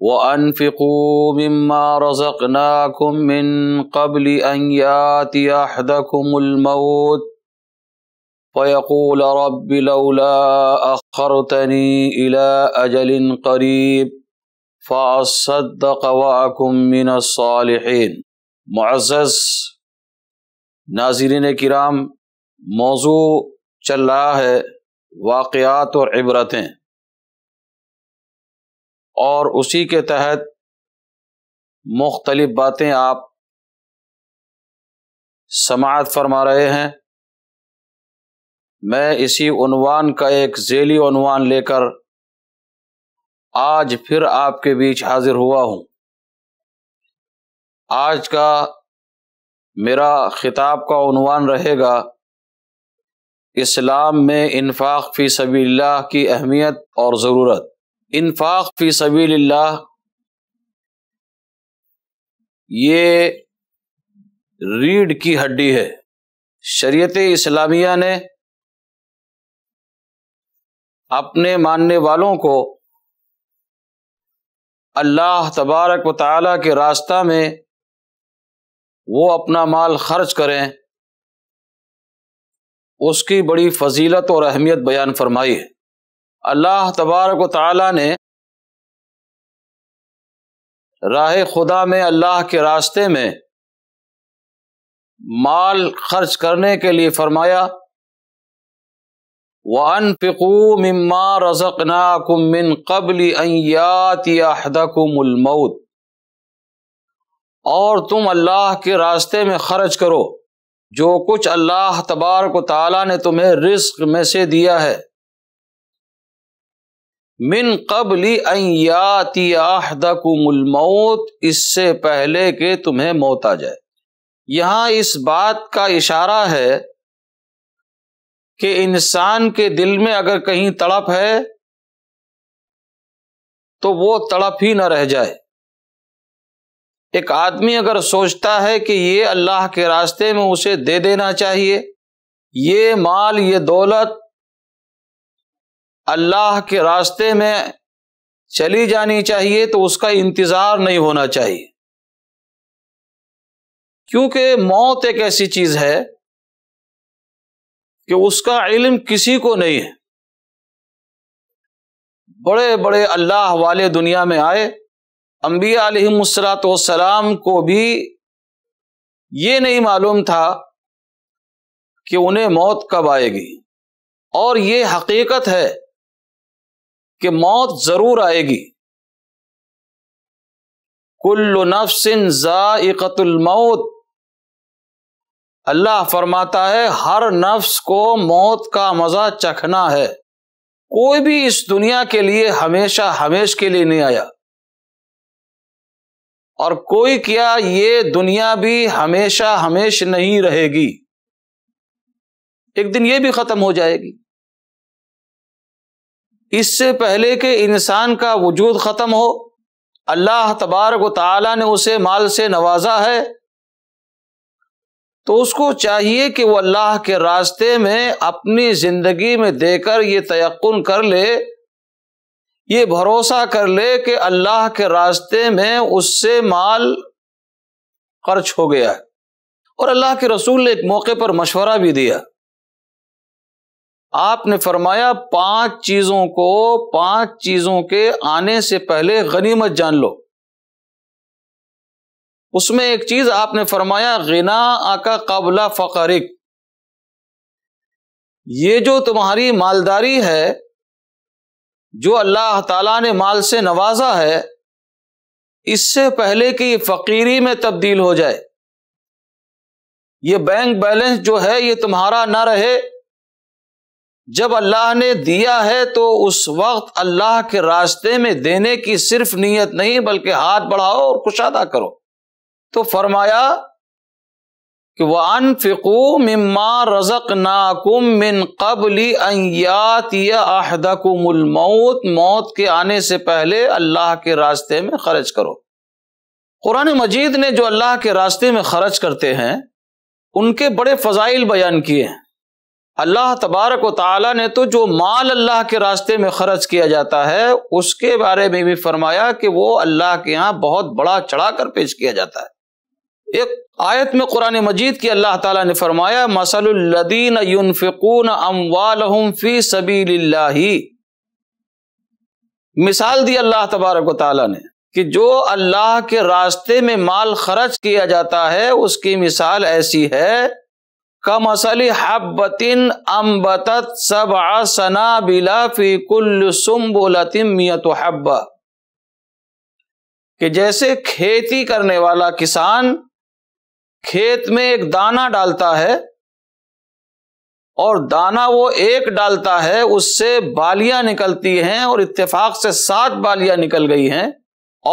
وأنفقوا مما رزقناكم من قبل أن يأتي أحدكم الموت فيقول رب لولا أخرتني إلى أجل قريب فأصدق وأكن من الصالحين معزز नाजरीन किराम मौजू चल रहा है वाक़ात और इबरतें और उसी के तहत मुख्तलिफ बातें आप समात फरमा रहे हैं मैं इसी उनवान का एक जेली उनवान लेकर आज फिर आपके बीच हाजिर हुआ हूँ आज का मेरा खिताब का उनवान रहेगा इस्लाम में इन्फाक फ़ी सबील्ला की अहमियत और ज़रूरत इन्फाक फी सबील्ला ये रीढ़ की हड्डी है शरीयत इस्लामिया ने अपने मानने वालों को अल्लाह तबारक व ताली के रास्ता में वो अपना माल खर्च करें उसकी बड़ी फजीलत और अहमियत बयान फरमाई है अल्लाह तबारक ताली ने राह खुदा में अल्लाह के रास्ते में माल खर्च करने के लिए फरमाया व अनफिकू मम्मा रजक नाकुमिन कबल अयातमौत और तुम अल्लाह के रास्ते में खर्च करो जो कुछ अल्लाह तबार को ताला ने तुम्हें रिस्क में से दिया है मिन कबली मौत इससे पहले के तुम्हें मौत आ जाए यहां इस बात का इशारा है कि इंसान के दिल में अगर कहीं तड़प है तो वो तड़प ही ना रह जाए एक आदमी अगर सोचता है कि ये अल्लाह के रास्ते में उसे दे देना चाहिए ये माल ये दौलत अल्लाह के रास्ते में चली जानी चाहिए तो उसका इंतज़ार नहीं होना चाहिए क्योंकि मौत एक ऐसी चीज़ है कि उसका इल्म किसी को नहीं है बड़े बड़े अल्लाह वाले दुनिया में आए अम्बिया सलाम को भी ये नहीं मालूम था कि उन्हें मौत कब आएगी और ये हकीकत है कि मौत जरूर आएगी कुल्लु नफ्सिन जाइकतुल मौत अल्लाह फरमाता है हर नफ्स को मौत का मजा चखना है कोई भी इस दुनिया के लिए हमेशा हमेश के लिए नहीं आया और कोई क्या ये दुनिया भी हमेशा हमेश नहीं रहेगी एक दिन ये भी खत्म हो जाएगी इससे पहले के इंसान का वजूद ख़त्म हो अल्लाह तबारक ताला ने उसे माल से नवाजा है तो उसको चाहिए कि वो अल्लाह के रास्ते में अपनी ज़िंदगी में देकर ये तयन कर ले ये भरोसा कर ले कि अल्लाह के रास्ते में उससे माल खर्च हो गया और अल्लाह के रसूल ने एक मौके पर मशवरा भी दिया आपने फरमाया पांच चीजों को पांच चीजों के आने से पहले गनीमत जान लो उसमें एक चीज आपने फरमाया गिना आका कबला फ़करिक ये जो तुम्हारी मालदारी है जो अल्लाह ताला ने माल से नवाजा है इससे पहले कि ये फकीरी में तब्दील हो जाए ये बैंक बैलेंस जो है ये तुम्हारा ना रहे जब अल्लाह ने दिया है तो उस वक्त अल्लाह के रास्ते में देने की सिर्फ नीयत नहीं बल्कि हाथ बढ़ाओ और कुशादा करो तो फरमाया कि वह अन अनफिकू मम्मा रजक नाकुम मिन कबली अयात अहदकुमौत मौत के आने से पहले अल्लाह के रास्ते में खर्च करो कुरान मजीद ने जो अल्लाह के रास्ते में खर्च करते हैं उनके बड़े फजाइल बयान किए हैं अल्लाह तबारक ताला ने तो जो माल अल्लाह के रास्ते में खर्च किया जाता है उसके बारे में भी फरमाया कि वो अल्लाह के यहाँ बहुत बड़ा चढ़ा कर पेश किया जाता है एक आयत में कुरान मजीद की अल्लाह ताला ने फरमाया मसलुल्लदीन युनफिकून अम्वालहुम फी सबीलिल्लाही मिसाल दी अल्लाह तबारक वाली ने कि जो अल्लाह के रास्ते में माल खर्च किया जाता है उसकी मिसाल ऐसी है कमसली मसली हब्बतिन अम्बत सब आसना बिला फी कुल सुम्बुलतिम मियत हब्बा कि जैसे खेती करने वाला किसान खेत में एक दाना डालता है और दाना वो एक डालता है उससे बालियां निकलती हैं और इत्तेफाक से सात बालियां निकल गई हैं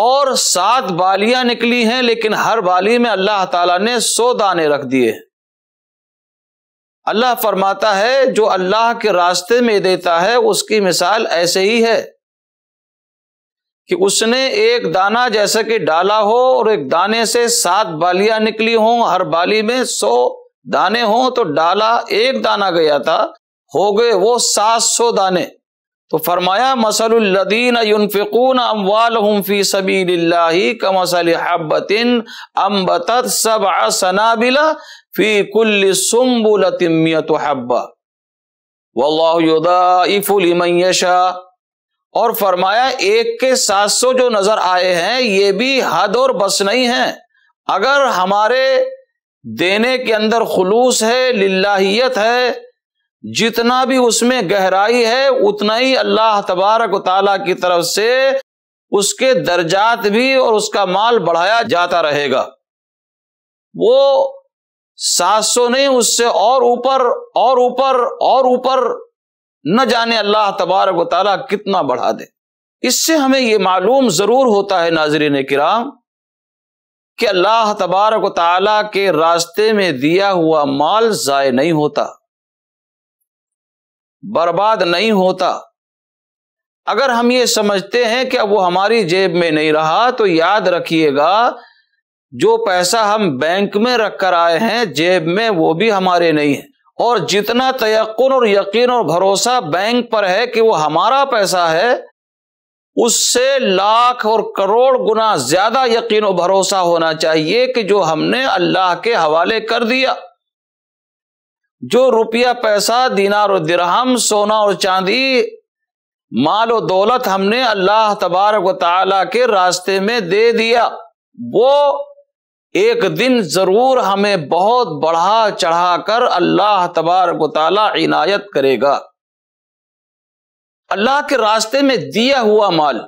और सात बालियां निकली हैं लेकिन हर बाली में अल्लाह ताला ने सौ दाने रख दिए अल्लाह फरमाता है जो अल्लाह के रास्ते में देता है उसकी मिसाल ऐसे ही है कि उसने एक दाना जैसा कि डाला हो और एक दाने से सात बालियां निकली हों हर बाली में सौ दाने हों तो डाला एक दाना गया था हो गए वो सात सौ दाने तो फरमाया मसलुल्लदीन युनफिकून और फरमाया एक के सात सौ जो नजर आए हैं ये भी हद और बस नहीं है अगर हमारे देने के अंदर खुलूस है लिल्लाहियत है जितना भी उसमें गहराई है उतना ही अल्लाह तबारक ताला की तरफ से उसके दर्जात भी और उसका माल बढ़ाया जाता रहेगा वो सात सौ नहीं उससे और ऊपर और ऊपर और ऊपर न जाने अल्लाह तबारक ताला कितना बढ़ा दे इससे हमें ये मालूम जरूर होता है नाजरीन किराम कि अल्लाह तबारक ताला के रास्ते में दिया हुआ माल ज़ाय नहीं होता बर्बाद नहीं होता अगर हम ये समझते हैं कि अब वो हमारी जेब में नहीं रहा तो याद रखिएगा जो पैसा हम बैंक में रख कर आए हैं जेब में वो भी हमारे नहीं है और जितना तयक्न और यकीन और भरोसा बैंक पर है कि वो हमारा पैसा है उससे लाख और करोड़ गुना ज्यादा यकीन और भरोसा होना चाहिए कि जो हमने अल्लाह के हवाले कर दिया जो रुपया पैसा दिनार और दिरहम सोना और चांदी माल और दौलत हमने अल्लाह तबारक ताला के रास्ते में दे दिया वो एक दिन जरूर हमें बहुत बढ़ा चढ़ाकर अल्लाह तबारक ताला इनायत करेगा अल्लाह के रास्ते में दिया हुआ माल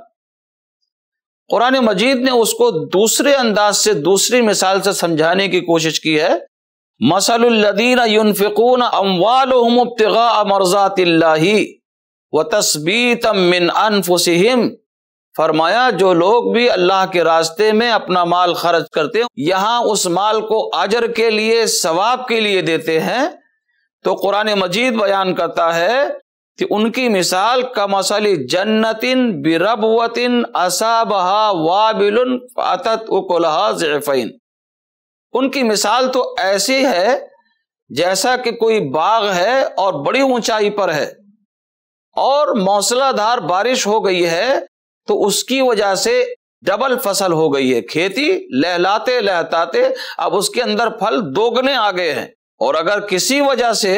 कुरान मजीद ने उसको दूसरे अंदाज से दूसरी मिसाल से समझाने की कोशिश की है मसलुल्लदीन युनफिकून अम्वालुमुब्तिगा मरजातिल्लाही व तस्बीत मिन फरमाया जो लोग भी अल्लाह के रास्ते में अपना माल खर्च करते हैं यहाँ उस माल को आजर के लिए सवाब के लिए देते हैं तो कुरान मजीद बयान करता है कि उनकी मिसाल कमसली जन्नतिन बिरबवतिन असाबहा वाबिल अतत उकलहा जैफ़ैन उनकी मिसाल तो ऐसी है जैसा कि कोई बाग है और बड़ी ऊंचाई पर है और मौसलाधार बारिश हो गई है तो उसकी वजह से डबल फसल हो गई है खेती लहलाते लहताते अब उसके अंदर फल दोगने आ गए हैं और अगर किसी वजह से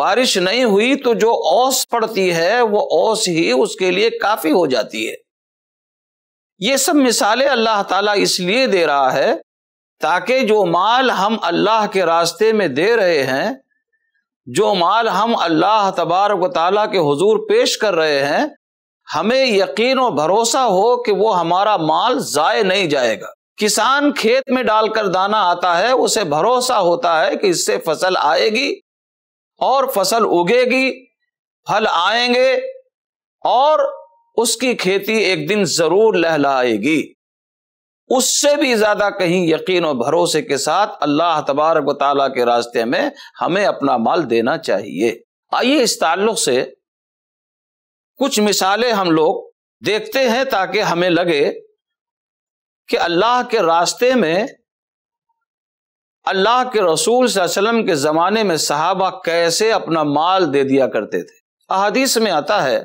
बारिश नहीं हुई तो जो औस पड़ती है वो औस ही उसके लिए काफी हो जाती है ये सब मिसालें अल्लाह ताला इसलिए दे रहा है ताकि जो माल हम अल्लाह के रास्ते में दे रहे हैं जो माल हम अल्लाह तबारक ताली के हजूर पेश कर रहे हैं हमें यकीन और भरोसा हो कि वो हमारा माल ज़ाय नहीं जाएगा किसान खेत में डालकर दाना आता है उसे भरोसा होता है कि इससे फसल आएगी और फसल उगेगी फल आएंगे और उसकी खेती एक दिन जरूर लहलाएगी उससे भी ज्यादा कहीं यकीन और भरोसे के साथ अल्लाह तबारक वाली के रास्ते में हमें अपना माल देना चाहिए आइए इस ताल्लुक से कुछ मिसालें हम लोग देखते हैं ताकि हमें लगे कि अल्लाह के रास्ते में अल्लाह के रसूल वसल्लम के ज़माने में सहाबा कैसे अपना माल दे दिया करते थे अहदीस में आता है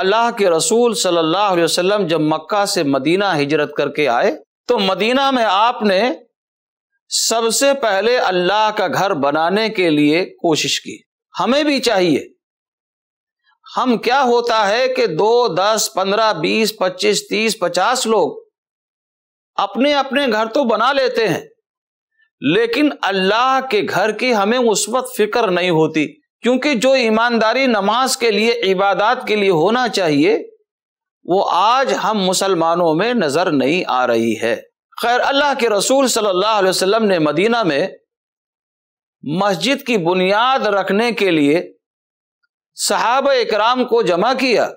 अल्लाह के रसूल सल्लल्लाहु अलैहि वसल्लम जब मक्का से मदीना हिजरत करके आए तो मदीना में आपने सबसे पहले अल्लाह का घर बनाने के लिए कोशिश की हमें भी चाहिए हम क्या होता है कि दो दस पंद्रह बीस पच्चीस तीस पचास लोग अपने अपने घर तो बना लेते हैं लेकिन अल्लाह के घर की हमें उस वक्त फिक्र नहीं होती क्योंकि जो ईमानदारी नमाज के लिए इबादत के लिए होना चाहिए वो आज हम मुसलमानों में नज़र नहीं आ रही है खैर अल्लाह के रसूल सल्लल्लाहु अलैहि वसल्लम ने मदीना में मस्जिद की बुनियाद रखने के लिए सहाब इकराम को जमा किया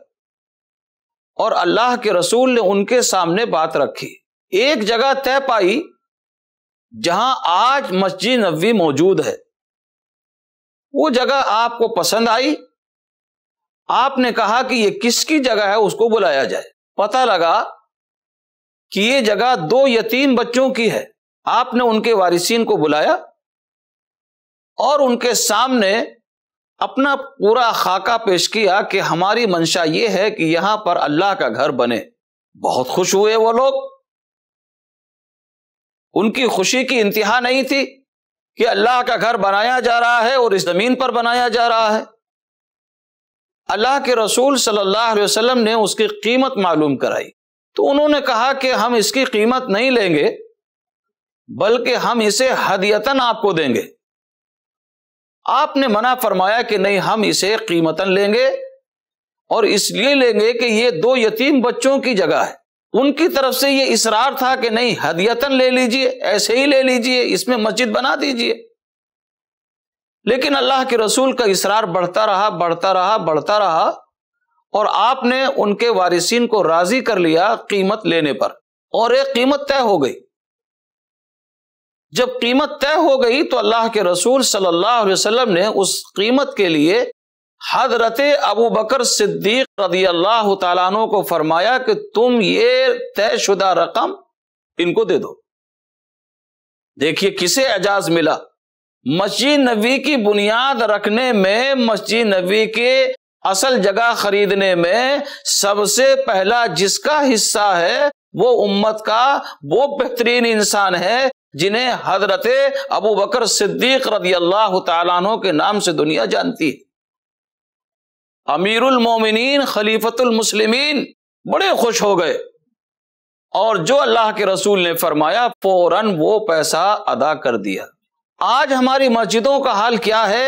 और अल्लाह के रसूल ने उनके सामने बात रखी एक जगह तय पाई जहां आज मस्जिद नबी मौजूद है वो जगह आपको पसंद आई आपने कहा कि ये किसकी जगह है उसको बुलाया जाए पता लगा कि ये जगह दो यतीम बच्चों की है आपने उनके वारिसीन को बुलाया और उनके सामने अपना पूरा खाका पेश किया कि हमारी मंशा ये है कि यहां पर अल्लाह का घर बने बहुत खुश हुए वो लोग उनकी खुशी की इंतहा नहीं थी कि अल्लाह का घर बनाया जा रहा है और इस ज़मीन पर बनाया जा रहा है अल्लाह के रसूल सल्लल्लाहु अलैहि वसल्लम ने उसकी कीमत मालूम कराई तो उन्होंने कहा कि हम इसकी कीमत नहीं लेंगे बल्कि हम इसे हदियतन आपको देंगे आपने मना फरमाया कि नहीं हम इसे कीमतन लेंगे और इसलिए लेंगे कि ये दो यतीम बच्चों की जगह है उनकी तरफ से ये इसरार था कि नहीं हदियतन ले लीजिए ऐसे ही ले लीजिए इसमें मस्जिद बना दीजिए लेकिन अल्लाह के रसूल का इसरार बढ़ता रहा बढ़ता रहा बढ़ता रहा और आपने उनके वारिसिन को राजी कर लिया कीमत लेने पर और एक कीमत तय हो गई जब कीमत तय हो गई तो अल्लाह के रसूल सल्लल्लाहु अलैहि वसल्लम ने उस कीमत के लिए हजरत अबू बकर सिद्दीक रदी अल्लाह तु को फरमाया कि तुम ये तयशुदा रकम इनको दे दो देखिए किसे एजाज मिला मस्जिद नबी की बुनियाद रखने में मस्जिद नबी के असल जगह खरीदने में सबसे पहला जिसका हिस्सा है वो उम्मत का वो बेहतरीन इंसान है जिन्हें हजरत अबू बकर सिद्दीक रदी अल्लाह तु के नाम से दुनिया जानती है अमीर उलमोमिन खलीफतुल बड़े खुश हो गए और जो अल्लाह के रसूल ने फरमाया फौरन वो पैसा अदा कर दिया आज हमारी मस्जिदों का हाल क्या है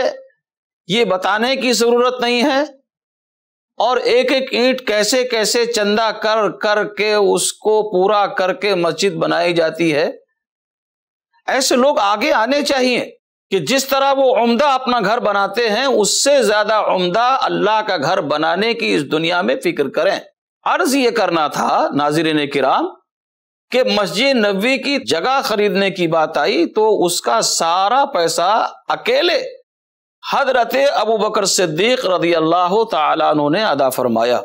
ये बताने की जरूरत नहीं है और एक एक ईंट कैसे कैसे चंदा कर कर के उसको पूरा करके मस्जिद बनाई जाती है ऐसे लोग आगे आने चाहिए कि जिस तरह वो उम्दा अपना घर बनाते हैं उससे ज्यादा उम्दा अल्लाह का घर बनाने की इस दुनिया में फिक्र करें अर्ज ये करना था नाजिर किराम कि मस्जिद नबी की जगह खरीदने की बात आई तो उसका सारा पैसा अकेले हजरत अबू बकर सिद्दीक रदी अल्लाह तु ने अदा फरमाया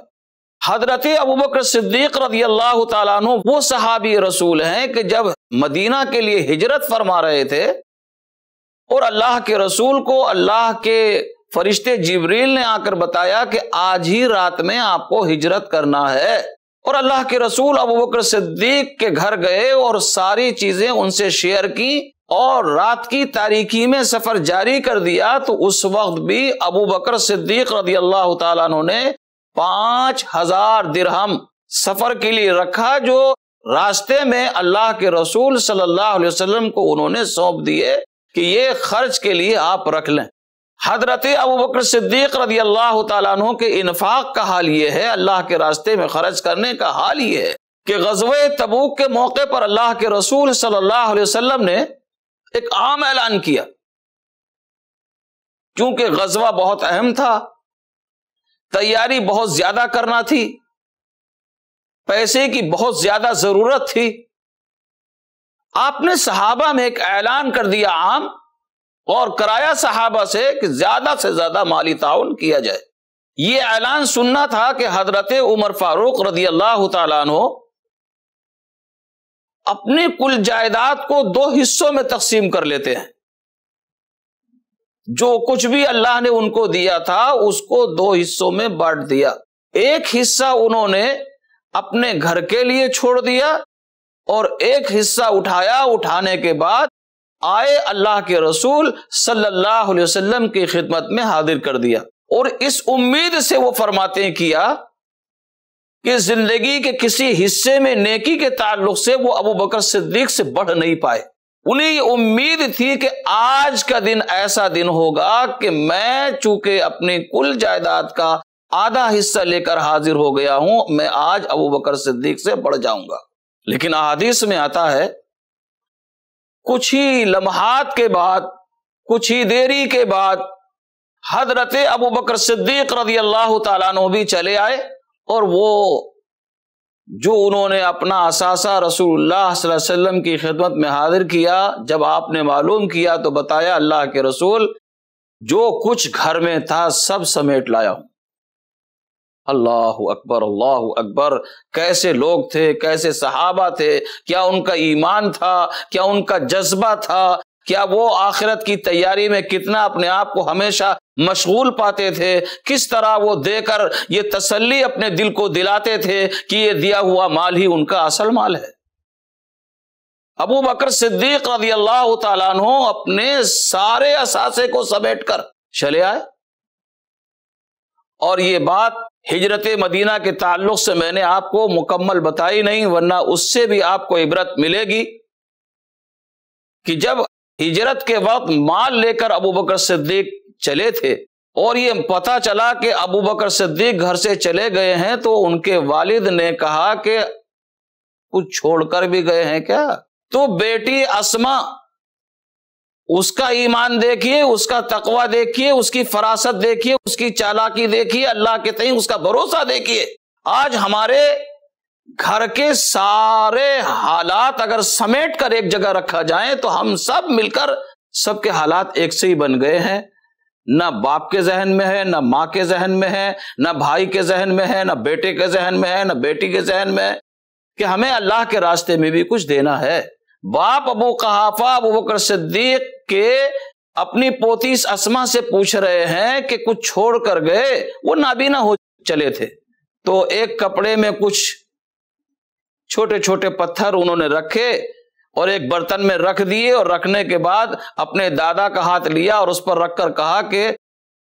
हजरत अबू बकर सिद्दीक रदी अल्लाह तु वो सहाबी रसूल हैं कि जब मदीना के लिए हिजरत फरमा रहे थे और अल्लाह के रसूल को अल्लाह के फरिश्ते जिब्रील ने आकर बताया कि आज ही रात में आपको हिजरत करना है और अल्लाह के रसूल अबू बकर सिद्दीक के घर गए और सारी चीजें उनसे शेयर की और रात की तारीखी में सफर जारी कर दिया तो उस वक्त भी अबू बकर सिद्दीक रदी अल्लाह ने पांच हजार दिरहम सफर के लिए रखा जो रास्ते में अल्लाह के रसूल सल्लल्लाहु अलैहि वसल्लम को उन्होंने सौंप दिए कि ये खर्च के लिए आप रख लें हजरत अबू बकर सिद्दीक रदी अल्लाह तु के इन्फाक का हाल ये है अल्लाह के रास्ते में खर्च करने का हाल ये है कि गजवे तबूक के मौके पर अल्लाह के रसूल सल्लल्लाहु अलैहि वसल्लम ने एक आम ऐलान किया क्योंकि गजवा बहुत अहम था तैयारी बहुत ज्यादा करना थी पैसे की बहुत ज्यादा जरूरत थी आपने सहाबा में एक ऐलान कर दिया आम और कराया सहाबा से कि ज्यादा से ज्यादा माली ताउन किया जाए ये ऐलान सुनना था कि हजरत उमर फारूक रदी अल्लाह तु अपने कुल जायदाद को दो हिस्सों में तकसीम कर लेते हैं जो कुछ भी अल्लाह ने उनको दिया था उसको दो हिस्सों में बांट दिया एक हिस्सा उन्होंने अपने घर के लिए छोड़ दिया और एक हिस्सा उठाया उठाने के बाद आए अल्लाह के रसूल सल्लल्लाहु अलैहि वसल्लम की खिदमत में हाजिर कर दिया और इस उम्मीद से वो फरमाते किया कि जिंदगी के किसी हिस्से में नेकी के ताल्लुक से वो अबू बकर सिद्दीक से बढ़ नहीं पाए उन्हें उम्मीद थी कि आज का दिन ऐसा दिन होगा कि मैं चूंकि अपनी कुल जायदाद का आधा हिस्सा लेकर हाजिर हो गया हूं मैं आज अबू बकर सिद्दीक से बढ़ जाऊंगा लेकिन आदिश में आता है कुछ ही लम्हात के बाद कुछ ही देरी के बाद हजरत अबू बकर सिद्दीक रजी अल्लाह तु भी चले आए और वो जो उन्होंने अपना असासा रसूलुल्लाह वसल्लम की खिदमत में हाजिर किया जब आपने मालूम किया तो बताया अल्लाह के रसूल जो कुछ घर में था सब समेट लाया हूं अल्लाह अकबर अल्लाह अकबर कैसे लोग थे कैसे सहाबा थे क्या उनका ईमान था क्या उनका जज्बा था क्या वो आखिरत की तैयारी में कितना अपने आप को हमेशा मशगूल पाते थे किस तरह वो देकर ये तसल्ली अपने दिल को दिलाते थे कि ये दिया हुआ माल ही उनका असल माल है अबू बकर सिद्दीक रजी अल्लाह तु अपने सारे असासे को समेट कर चले आए और ये बात हिजरत मदीना के ताल्लुक से मैंने आपको मुकम्मल बताई नहीं वरना उससे भी आपको इबरत मिलेगी कि जब हिजरत के वक्त माल लेकर अबू बकर सिद्दीक चले थे और ये पता चला कि अबू बकर सिद्दीक घर से चले गए हैं तो उनके वालिद ने कहा कि कुछ छोड़कर भी गए हैं क्या तो बेटी असमा उसका ईमान देखिए उसका तकवा देखिए उसकी फरासत देखिए उसकी चालाकी देखिए अल्लाह के तई उसका भरोसा देखिए आज हमारे घर के सारे हालात अगर समेट कर एक जगह रखा जाए तो हम सब मिलकर सबके हालात एक से ही बन गए हैं ना बाप के जहन में है ना माँ के जहन में है ना भाई के जहन में है ना बेटे के जहन में है ना बेटी के जहन में है कि हमें अल्लाह के रास्ते में भी कुछ देना है बाप अबू कहाफा अबू बकर सिद्दीक के अपनी पोती इस असमा से पूछ रहे हैं कि कुछ छोड़ कर गए वो नाबीना हो चले थे तो एक कपड़े में कुछ छोटे छोटे पत्थर उन्होंने रखे और एक बर्तन में रख दिए और रखने के बाद अपने दादा का हाथ लिया और उस पर रखकर कहा कि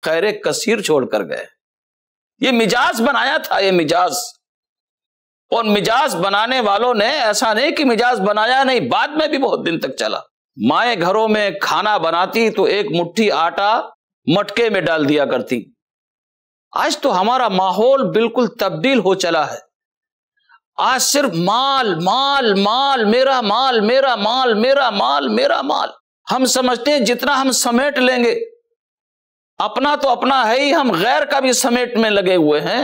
खैर कसीर छोड़ कर गए ये मिजाज बनाया था ये मिजाज और मिजाज बनाने वालों ने ऐसा नहीं कि मिजाज बनाया नहीं बाद में भी बहुत दिन तक चला माए घरों में खाना बनाती तो एक मुट्ठी आटा मटके में डाल दिया करती आज तो हमारा माहौल बिल्कुल तब्दील हो चला है आज सिर्फ माल माल माल मेरा माल मेरा माल मेरा माल मेरा माल हम समझते हैं जितना हम समेट लेंगे अपना तो अपना है ही हम गैर का भी समेट में लगे हुए हैं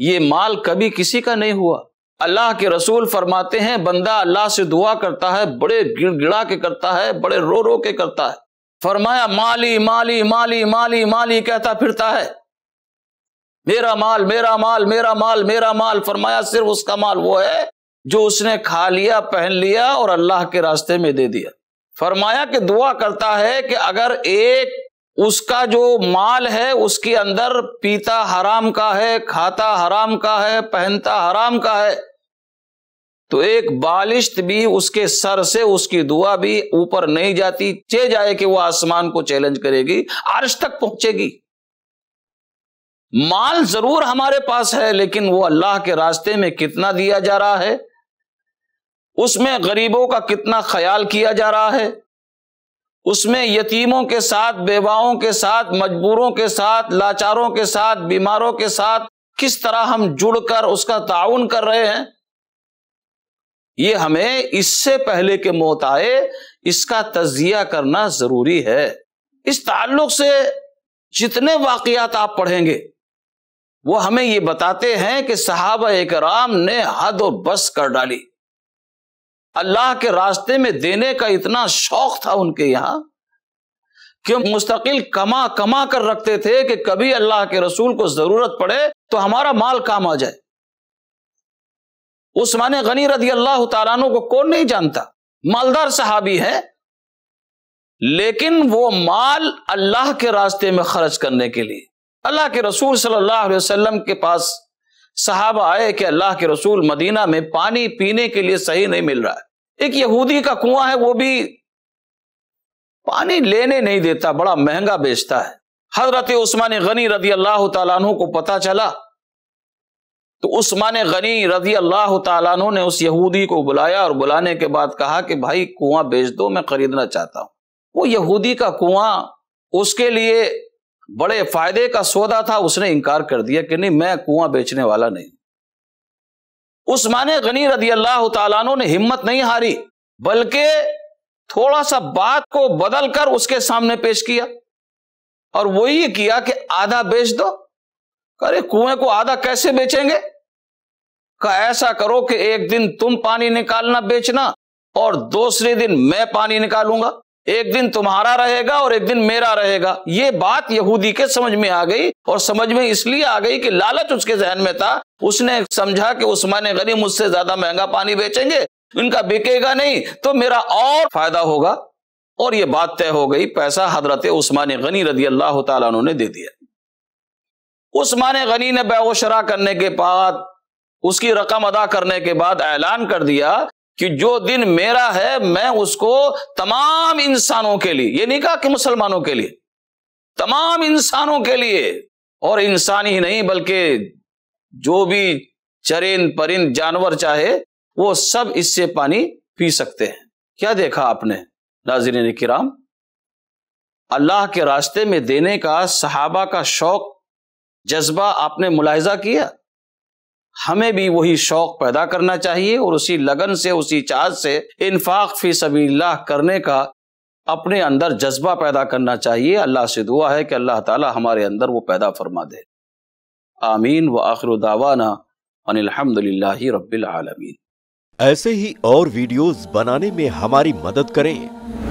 ये माल कभी किसी का नहीं हुआ अल्लाह के रसूल फरमाते हैं बंदा अल्लाह से दुआ करता है बड़े गिड़गिड़ा के करता है बड़े रो रो के करता है फरमाया माली माली माली माली माली कहता फिरता है मेरा माल मेरा माल मेरा माल मेरा माल फरमाया सिर्फ उसका माल वो है जो उसने खा लिया पहन लिया और अल्लाह के रास्ते में दे दिया फरमाया कि दुआ करता है कि अगर एक उसका जो माल है उसके अंदर पीता हराम का है खाता हराम का है पहनता हराम का है तो एक बालिश्त भी उसके सर से उसकी दुआ भी ऊपर नहीं जाती चे जाए कि वह आसमान को चैलेंज करेगी आरश तक पहुंचेगी माल जरूर हमारे पास है लेकिन वो अल्लाह के रास्ते में कितना दिया जा रहा है उसमें गरीबों का कितना ख्याल किया जा रहा है उसमें यतीमों के साथ बेवाओं के साथ मजबूरों के साथ लाचारों के साथ बीमारों के साथ किस तरह हम जुड़कर उसका ताउन कर रहे हैं ये हमें इससे पहले के मौत आए इसका तजिया करना जरूरी है इस ताल्लुक से जितने वाकियात आप पढ़ेंगे वो हमें ये बताते हैं कि साहब राम ने हद और बस कर डाली अल्लाह के रास्ते में देने का इतना शौक था उनके यहां कि मुस्तकिल कमा कमा कर रखते थे कि कभी अल्लाह के रसूल को जरूरत पड़े तो हमारा माल काम आ जाए उस्मान गनी रदी अल्लाह तु को कौन नहीं जानता मालदार सहाबी है लेकिन वो माल अल्लाह के रास्ते में खर्च करने के लिए अल्लाह के रसूल सल्लल्लाहु अलैहि वसल्लम के पास साहब आए कि अल्लाह के रसूल मदीना में पानी पीने के लिए सही नहीं मिल रहा है एक यहूदी का कुआं है वो भी पानी लेने नहीं देता बड़ा महंगा बेचता है हजरत उस्मान गनी रजी अल्लाह तु को पता चला तो उस्मान गनी रजी अल्लाह तु ने उस यहूदी को बुलाया और बुलाने के बाद कहा कि भाई कुआं बेच दो मैं खरीदना चाहता हूं वो यहूदी का कुआं उसके लिए बड़े फायदे का सौदा था उसने इनकार कर दिया कि नहीं मैं कुआं बेचने वाला नहीं उस्मान गनी रदी अल्लाह तु ने हिम्मत नहीं हारी बल्कि थोड़ा सा बात को बदल कर उसके सामने पेश किया और वो ये किया कि आधा बेच दो अरे कुएं को आधा कैसे बेचेंगे का ऐसा करो कि एक दिन तुम पानी निकालना बेचना और दूसरे दिन मैं पानी निकालूंगा एक दिन तुम्हारा रहेगा और एक दिन मेरा रहेगा ये बात यहूदी के समझ में आ गई और समझ में इसलिए आ गई कि लालच उसके जहन में था उसने समझा कि उस्मान गनी मुझसे ज्यादा महंगा पानी बेचेंगे इनका बिकेगा नहीं तो मेरा और फायदा होगा और ये बात तय हो गई पैसा हजरत उस्मान गनी रदी अल्लाह तु ने दे दिया उस्मान गनी ने बैगोशरा करने के बाद उसकी रकम अदा करने के बाद ऐलान कर दिया कि जो दिन मेरा है मैं उसको तमाम इंसानों के लिए ये नहीं कहा कि मुसलमानों के लिए तमाम इंसानों के लिए और इंसान ही नहीं बल्कि जो भी चरिंद परिंद जानवर चाहे वो सब इससे पानी पी सकते हैं क्या देखा आपने नाजरीन किराम अल्लाह के रास्ते में देने का सहाबा का शौक जज्बा आपने मुलायजा किया हमें भी वही शौक पैदा करना चाहिए और उसी लगन से उसी चाह से इनफाक फी सभी करने का अपने अंदर जज्बा पैदा करना चाहिए अल्लाह से दुआ है कि अल्लाह ताला हमारे अंदर वो पैदा फरमा दे आमीन व आखिर दावाना अनिलहमदिल्ला रबीआलमीन ऐसे ही और वीडियोस बनाने में हमारी मदद करें